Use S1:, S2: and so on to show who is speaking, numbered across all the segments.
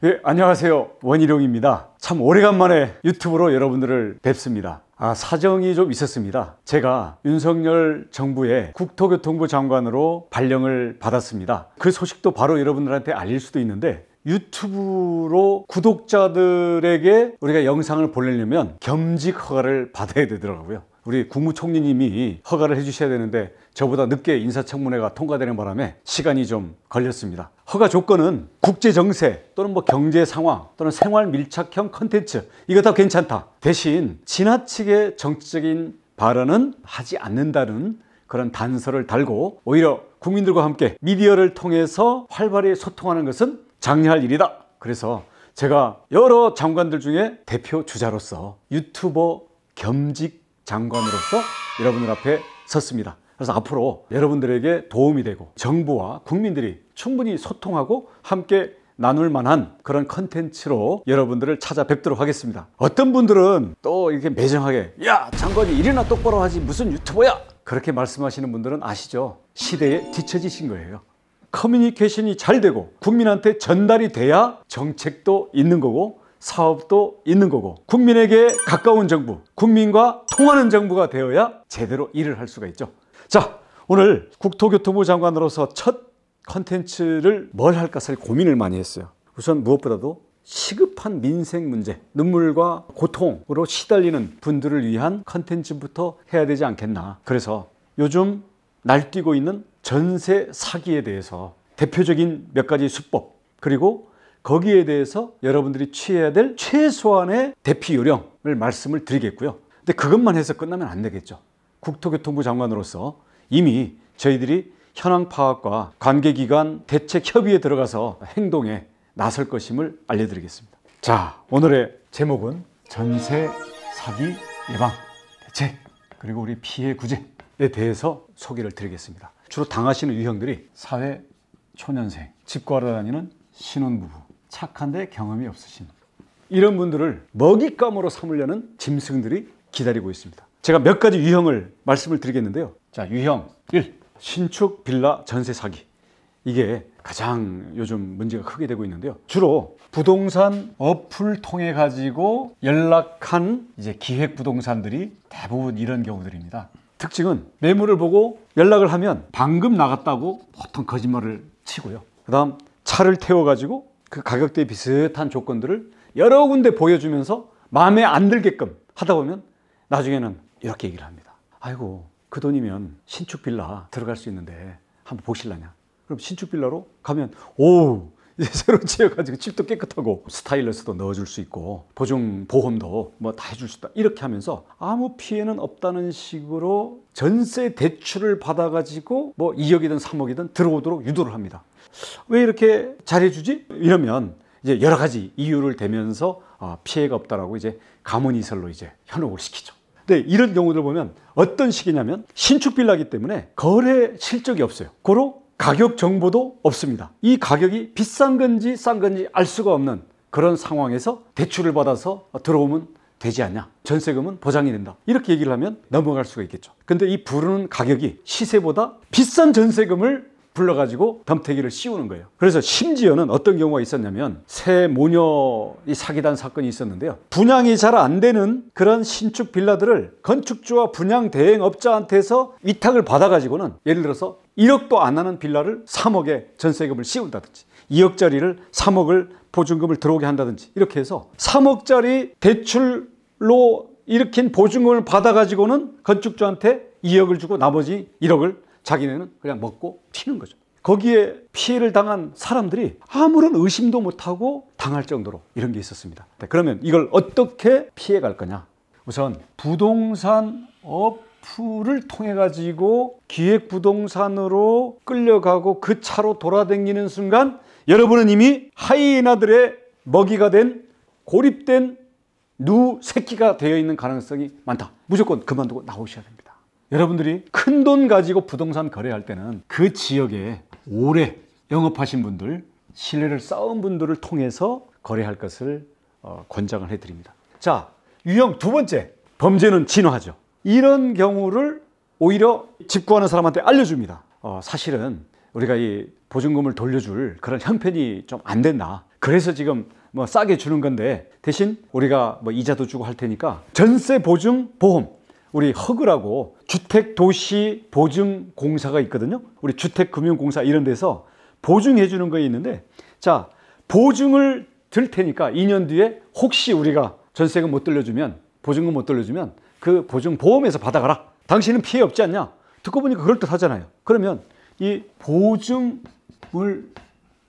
S1: 네, 안녕하세요. 원희룡입니다. 참 오래간만에 유튜브로 여러분들을 뵙습니다. 아, 사정이 좀 있었습니다. 제가 윤석열 정부의 국토교통부 장관으로 발령을 받았습니다. 그 소식도 바로 여러분들한테 알릴 수도 있는데 유튜브로 구독자들에게 우리가 영상을 보내려면 겸직 허가를 받아야 되더라고요. 우리 국무총리님이 허가를 해주셔야 되는데 저보다 늦게 인사청문회가 통과되는 바람에 시간이 좀 걸렸습니다. 허가 조건은 국제 정세 또는 뭐 경제 상황 또는 생활 밀착형 컨텐츠 이거 다 괜찮다. 대신 지나치게 정치적인 발언은 하지 않는다는 그런 단서를 달고 오히려 국민들과 함께 미디어를 통해서 활발히 소통하는 것은 장려할 일이다. 그래서 제가 여러 장관들 중에 대표 주자로서 유튜버 겸직 장관으로서 여러분들 앞에 섰습니다. 그래서 앞으로 여러분들에게 도움이 되고 정부와 국민들이 충분히 소통하고 함께 나눌 만한 그런 컨텐츠로 여러분들을 찾아뵙도록 하겠습니다. 어떤 분들은 또 이렇게 매정하게 야 장관이 이리나 똑바로 하지 무슨 유튜버야 그렇게 말씀하시는 분들은 아시죠? 시대에 뒤처지신 거예요. 커뮤니케이션이 잘 되고 국민한테 전달이 돼야 정책도 있는 거고 사업도 있는 거고 국민에게 가까운 정부, 국민과 통하는 정부가 되어야 제대로 일을 할 수가 있죠. 자, 오늘 국토교통부 장관으로서 첫 컨텐츠를 뭘 할까 사실 고민을 많이 했어요. 우선 무엇보다도 시급한 민생 문제, 눈물과 고통으로 시달리는 분들을 위한 컨텐츠부터 해야 되지 않겠나. 그래서 요즘 날뛰고 있는 전세 사기에 대해서 대표적인 몇 가지 수법, 그리고 거기에 대해서 여러분들이 취해야 될 최소한의 대피 요령을 말씀을 드리겠고요. 근데 그것만 해서 끝나면 안 되겠죠. 국토교통부 장관으로서 이미 저희들이 현황 파악과 관계기관 대책 협의에 들어가서 행동에 나설 것임을 알려드리겠습니다. 자, 오늘의 제목은 전세 사기 예방 대책 그리고 우리 피해 구제에 대해서 소개를 드리겠습니다. 주로 당하시는 유형들이 사회 초년생, 집 구하러 다니는 신혼부부, 착한데 경험이 없으신 이런 분들을 먹잇감으로 삼으려는 짐승들이 기다리고 있습니다. 제가 몇 가지 유형을 말씀을 드리겠는데요. 자, 유형 1. 신축 빌라 전세 사기. 이게 가장 요즘 문제가 크게 되고 있는데요. 주로 부동산 어플 통해 가지고 연락한 이제 기획 부동산들이 대부분 이런 경우들입니다. 특징은 매물을 보고 연락을 하면 방금 나갔다고 보통 거짓말을 치고요. 그다음 차를 태워 가지고 그 가격대 비슷한 조건들을 여러 군데 보여주면서 마음에 안 들게끔 하다 보면 나중에는 이렇게 얘기를 합니다. 아이고 그 돈이면 신축 빌라 들어갈 수 있는데 한번 보실라냐? 그럼 신축 빌라로 가면 오 이제 새로 지어가지고 집도 깨끗하고 스타일러스도 넣어줄 수 있고 보증 보험도 뭐 다 해줄 수 있다 이렇게 하면서 아무 피해는 없다는 식으로 전세 대출을 받아가지고 뭐 2억이든 3억이든 들어오도록 유도를 합니다. 왜 이렇게 잘해주지? 이러면 이제 여러 가지 이유를 대면서 아, 피해가 없다라고 이제 가문이설로 이제 현혹을 시키죠. 근데 이런 경우들 보면 어떤 식이냐면 신축 빌라기 때문에 거래 실적이 없어요. 고로 가격 정보도 없습니다. 이 가격이 비싼 건지 싼 건지 알 수가 없는 그런 상황에서 대출을 받아서 들어오면 되지 않냐 전세금은 보장이 된다 이렇게 얘기를 하면 넘어갈 수가 있겠죠 근데 이 부르는 가격이 시세보다 비싼 전세금을 불러가지고 덤태기를 씌우는 거예요. 그래서 심지어는 어떤 경우가 있었냐면 새 모녀 이 사기단 사건이 있었는데요. 분양이 잘 안 되는 그런 신축 빌라들을 건축주와 분양 대행업자한테서 위탁을 받아가지고는 예를 들어서 1억도 안 하는 빌라를 3억에 전세금을 씌운다든지 2억짜리를 3억을 보증금을 들어오게 한다든지 이렇게 해서 3억짜리 대출로 일으킨 보증금을 받아가지고는 건축주한테 2억을 주고 나머지 1억을 자기네는 그냥 먹고 튀는 거죠. 거기에 피해를 당한 사람들이 아무런 의심도 못하고 당할 정도로 이런 게 있었습니다. 네, 그러면 이걸 어떻게 피해갈 거냐? 우선 부동산 어플을 통해 가지고 기획 부동산으로 끌려가고 그 차로 돌아다니는 순간 여러분은 이미 하이에나들의 먹이가 된 고립된 누 새끼가 되어 있는 가능성이 많다. 무조건 그만두고 나오셔야 됩니다. 여러분들이 큰 돈 가지고 부동산 거래할 때는 그 지역에 오래 영업하신 분들, 신뢰를 쌓은 분들을 통해서 거래할 것을 어, 권장을 해드립니다. 자, 유형 두 번째, 범죄는 진화하죠. 이런 경우를 오히려 집구하는 사람한테 알려줍니다. 어, 사실은 우리가 이 보증금을 돌려줄 그런 형편이 좀 안 된다. 그래서 지금 뭐 싸게 주는 건데 대신 우리가 뭐 이자도 주고 할 테니까 전세 보증 보험 우리 허그라고 주택도시보증공사가 있거든요. 우리 주택금융공사 이런 데서 보증해 주는 거 있는데 자 보증을 들 테니까 2년 뒤에 혹시 우리가 전세금 못 돌려주면 보증금 못 돌려주면 그 보증보험에서 받아가라. 당신은 피해 없지 않냐? 듣고 보니까 그럴듯하잖아요. 그러면 이 보증을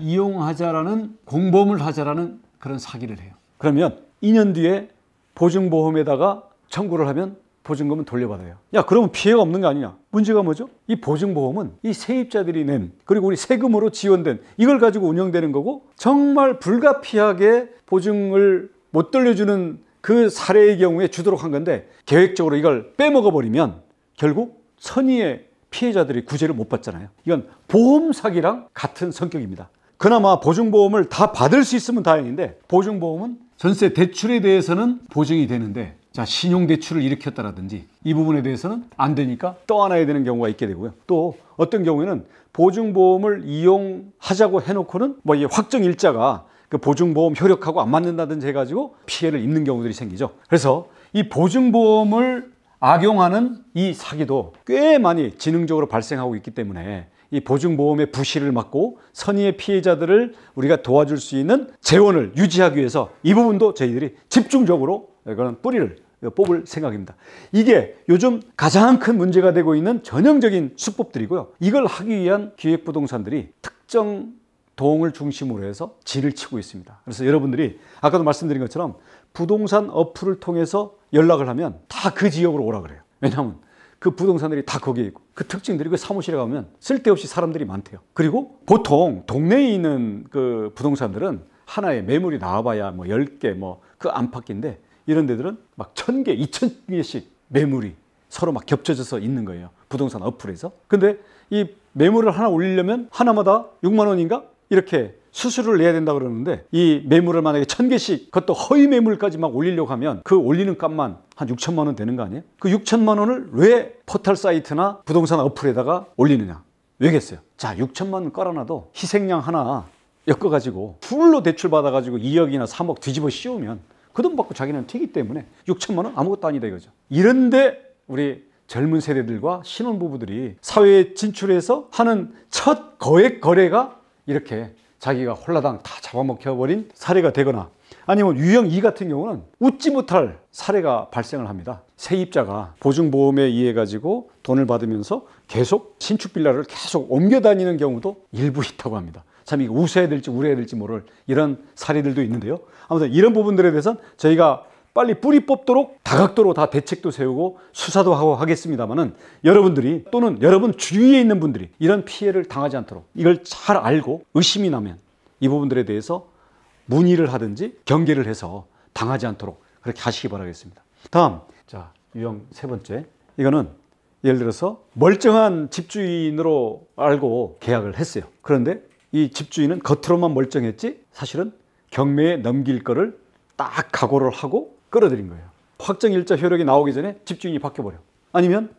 S1: 이용하자라는 공범을 하자라는 그런 사기를 해요. 그러면 2년 뒤에 보증보험에다가 청구를 하면 보증금은 돌려받아요. 야, 그러면 피해가 없는 거 아니냐? 문제가 뭐죠? 이 보증보험은 이 세입자들이 낸 그리고 우리 세금으로 지원된 이걸 가지고 운영되는 거고 정말 불가피하게 보증을 못 돌려주는 그 사례의 경우에 주도록 한 건데 계획적으로 이걸 빼먹어 버리면 결국 선의의 피해자들이 구제를 못 받잖아요. 이건 보험 사기랑 같은 성격입니다. 그나마 보증보험을 다 받을 수 있으면 다행인데 보증보험은 전세 대출에 대해서는 보증이 되는데 자, 신용대출을 일으켰다라든지 이 부분에 대해서는 안 되니까 떠안아야 되는 경우가 있게 되고요. 또 어떤 경우에는 보증보험을 이용하자고 해놓고는 뭐 이게 확정 일자가 그 보증보험 효력하고 안 맞는다든지 해가지고 피해를 입는 경우들이 생기죠. 그래서 이 보증보험을 악용하는 이 사기도 꽤 많이 지능적으로 발생하고 있기 때문에 이 보증보험의 부실을 막고 선의의 피해자들을 우리가 도와줄 수 있는 재원을 유지하기 위해서 이 부분도 저희들이 집중적으로 그런 뿌리를 뽑을 생각입니다. 이게 요즘 가장 큰 문제가 되고 있는 전형적인 수법들이고요. 이걸 하기 위한 기획부동산들이 특정 동을 중심으로 해서 진을 치고 있습니다. 그래서 여러분들이 아까도 말씀드린 것처럼 부동산 어플을 통해서 연락을 하면 다 그 지역으로 오라 그래요. 왜냐하면 그 부동산들이 다 거기에 있고 그 특징들이 그 사무실에 가면 쓸데없이 사람들이 많대요. 그리고 보통 동네에 있는 그 부동산들은 하나의 매물이 나와봐야 뭐 10개 뭐 그 안팎인데 이런 데들은 막 천 개, 이천 개씩 매물이 서로 막 겹쳐져서 있는 거예요. 부동산 어플에서. 근데 이 매물을 하나 올리려면 하나마다 6만 원인가? 이렇게 수수료를 내야 된다 그러는데 이 매물을 만약에 천개씩 그것도 허위 매물까지 막 올리려고 하면 그 올리는 값만 한 6천만 원 되는 거 아니에요? 그 6천만 원을 왜 포털 사이트나 부동산 어플에다가 올리느냐? 왜겠어요? 자 6천만 원 깔아놔도 희생양 하나 엮어가지고 풀로 대출 받아가지고 2억이나 3억 뒤집어 씌우면 그돈 받고 자기는 튀기 때문에 6천만 원 아무것도 아니다 이거죠. 이런데 우리 젊은 세대들과 신혼부부들이 사회에 진출해서 하는 첫 거액 거래가 이렇게 자기가 홀라당 다 잡아먹혀버린 사례가 되거나 아니면 유형 2 같은 경우는 웃지 못할 사례가 발생을 합니다. 세입자가 보증보험에 의해 가지고 돈을 받으면서 계속 신축 빌라를 계속 옮겨 다니는 경우도 일부 있다고 합니다. 참 이거 웃어야 될지 우려야 될지 모를 이런 사례들도 있는데요. 아무튼 이런 부분들에 대해서는 저희가 빨리 뿌리 뽑도록 다각도로 다 대책도 세우고 수사도 하고 하겠습니다만은 여러분들이 또는 여러분 주위에 있는 분들이 이런 피해를 당하지 않도록 이걸 잘 알고 의심이 나면 이 부분들에 대해서 문의를 하든지 경계를 해서 당하지 않도록 그렇게 하시기 바라겠습니다. 다음 자 유형 세 번째 이거는 예를 들어서 멀쩡한 집주인으로 알고 계약을 했어요. 그런데 이 집주인은 겉으로만 멀쩡했지 사실은 경매에 넘길 거를 딱 각오를 하고 끌어들인 거예요. 확정일자 효력이 나오기 전에 집주인이 바뀌어버려. 아니면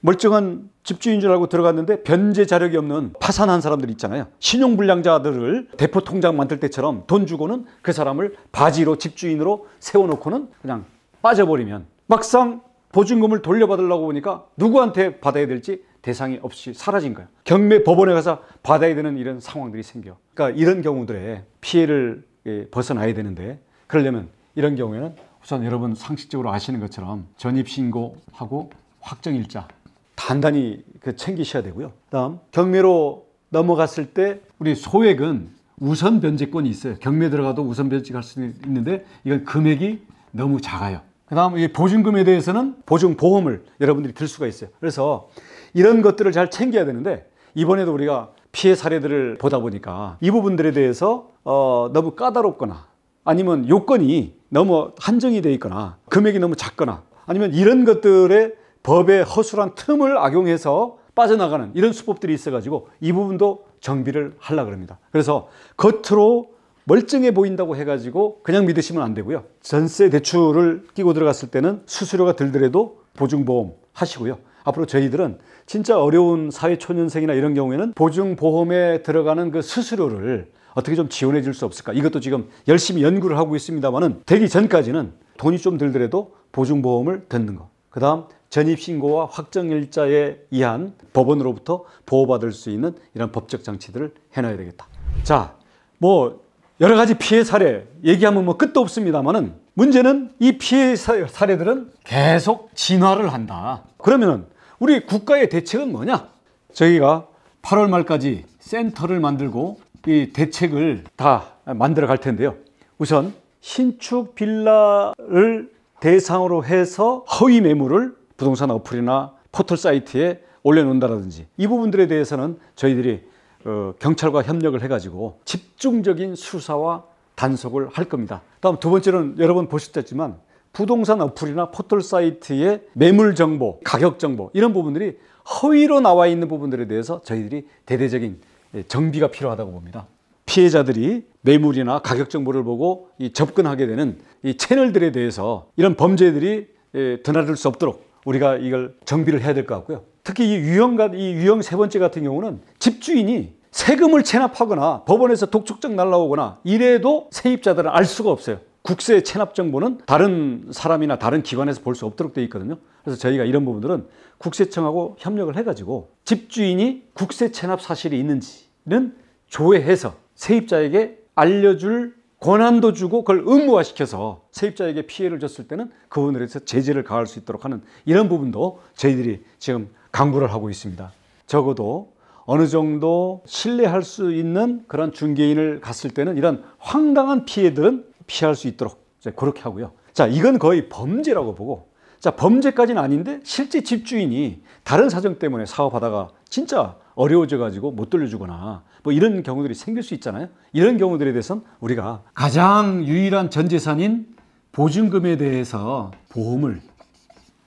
S1: 멀쩡한 집주인 줄 알고 들어갔는데 변제 자력이 없는 파산한 사람들 있잖아요. 신용불량자들을 대포 통장 만들 때처럼 돈 주고는 그 사람을 바지로 집주인으로 세워놓고는 그냥 빠져버리면 막상 보증금을 돌려받으려고 보니까 누구한테 받아야 될지 대상이 없이 사라진 거예요. 경매 법원에 가서 받아야 되는 이런 상황들이 생겨. 그러니까 이런 경우들에 피해를 예, 벗어나야 되는데 그러려면 이런 경우에는 우선 여러분 상식적으로 아시는 것처럼 전입신고하고 확정일자 단단히 그 챙기셔야 되고요. 다음 경매로 넘어갔을 때 우리 소액은 우선 변제권이 있어요. 경매 들어가도 우선 변제할 수 있는데 이건 금액이 너무 작아요. 그 다음 보증금에 대해서는 보증보험을 여러분들이 들 수가 있어요. 그래서 이런 것들을 잘 챙겨야 되는데 이번에도 우리가 피해 사례들을 보다 보니까 이 부분들에 대해서 어, 너무 까다롭거나 아니면 요건이 너무 한정이 돼 있거나 금액이 너무 작거나 아니면 이런 것들의 법의 허술한 틈을 악용해서 빠져나가는 이런 수법들이 있어 가지고 이 부분도 정비를 하려 그럽니다 그래서 겉으로 멀쩡해 보인다고 해가지고 그냥 믿으시면 안 되고요 전세 대출을 끼고 들어갔을 때는 수수료가 들더라도 보증보험 하시고요 앞으로 저희들은 진짜 어려운 사회초년생이나 이런 경우에는 보증보험에 들어가는 그 수수료를 어떻게 좀 지원해 줄 수 없을까 이것도 지금 열심히 연구를 하고 있습니다만은 되기 전까지는 돈이 좀 들더라도 보증보험을 듣는 거그 다음 전입신고와 확정일자에 의한 법원으로부터 보호받을 수 있는 이런 법적 장치들을 해놔야 되겠다 자 뭐 여러 가지 피해 사례 얘기하면 뭐 끝도 없습니다만은 문제는 이 피해 사례들은 계속 진화를 한다 그러면은 우리 국가의 대책은 뭐냐? 저희가 8월 말까지 센터를 만들고 이 대책을 다 만들어 갈 텐데요. 우선 신축 빌라를 대상으로 해서 허위 매물을 부동산 어플이나 포털 사이트에 올려놓는다든지이 부분들에 대해서는 저희들이 어, 경찰과 협력을 해가지고 집중적인 수사와 단속을 할 겁니다. 다음 두 번째는 여러 분 보셨겠지만 부동산 어플이나 포털 사이트의 매물 정보, 가격 정보 이런 부분들이 허위로 나와 있는 부분들에 대해서 저희들이 대대적인 예, 정비가 필요하다고 봅니다. 피해자들이 매물이나 가격 정보를 보고 접근하게 되는 이 채널들에 대해서 이런 범죄들이 예, 드나들 수 없도록 우리가 이걸 정비를 해야 될 것 같고요. 특히 이 유형, 이 유형 세 번째 같은 경우는 집주인이 세금을 체납하거나 법원에서 독촉증 날라오거나 이래도 세입자들은 알 수가 없어요. 국세 체납 정보는 다른 사람이나 다른 기관에서 볼 수 없도록 되어 있거든요. 그래서 저희가 이런 부분들은 국세청하고 협력을 해가지고 집주인이 국세 체납 사실이 있는지는 조회해서 세입자에게 알려줄 권한도 주고 그걸 의무화시켜서 세입자에게 피해를 줬을 때는 그 부분에 대해서 제재를 가할 수 있도록 하는 이런 부분도 저희들이 지금 강구를 하고 있습니다. 적어도 어느 정도 신뢰할 수 있는 그런 중개인을 갔을 때는 이런 황당한 피해들은 피할 수 있도록 그렇게 하고요. 자, 이건 거의 범죄라고 보고 자, 범죄까지는 아닌데 실제 집주인이 다른 사정 때문에 사업하다가 진짜 어려워져 가지고 못 돌려주거나 뭐 이런 경우들이 생길 수 있잖아요. 이런 경우들에 대해서는 우리가 가장 유일한 전재산인 보증금에 대해서 보험을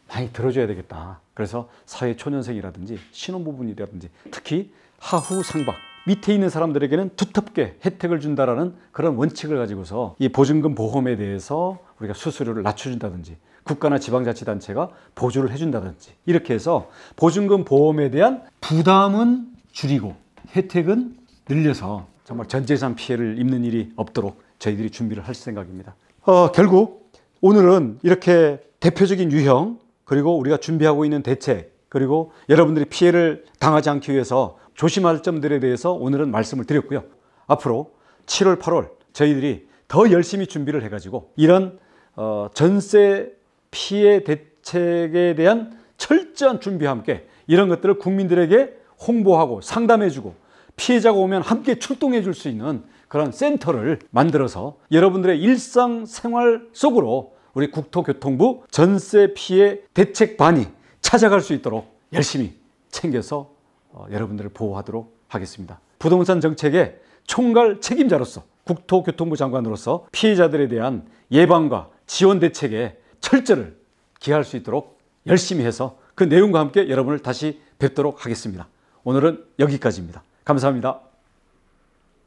S1: 많이 들어줘야 되겠다. 그래서 사회 초년생이라든지 신혼부부이라든지 특히 하후 상박 밑에 있는 사람들에게는 두텁게 혜택을 준다라는 그런 원칙을 가지고서 이 보증금 보험에 대해서 우리가 수수료를 낮춰준다든지 국가나 지방자치단체가 보조를 해준다든지 이렇게 해서 보증금 보험에 대한 부담은 줄이고 혜택은 늘려서 정말 전재산 피해를 입는 일이 없도록 저희들이 준비를 할 생각입니다. 어, 결국 오늘은 이렇게 대표적인 유형 그리고 우리가 준비하고 있는 대책 그리고 여러분들이 피해를 당하지 않기 위해서 조심할 점들에 대해서 오늘은 말씀을 드렸고요. 앞으로 7월, 8월 저희들이 더 열심히 준비를 해가지고 이런 어, 전세 피해 대책에 대한 철저한 준비와 함께 이런 것들을 국민들에게 홍보하고 상담해주고 피해자가 오면 함께 출동해 줄 수 있는 그런 센터를 만들어서 여러분들의 일상생활 속으로 우리 국토교통부 전세 피해 대책반이 찾아갈 수 있도록 열심히 챙겨서 어, 여러분들을 보호하도록 하겠습니다. 부동산 정책의 총괄 책임자로서 국토교통부 장관으로서 피해자들에 대한 예방과 지원 대책에 철저를 기할 수 있도록 열심히 해서 그 내용과 함께 여러분을 다시 뵙도록 하겠습니다. 오늘은 여기까지입니다. 감사합니다.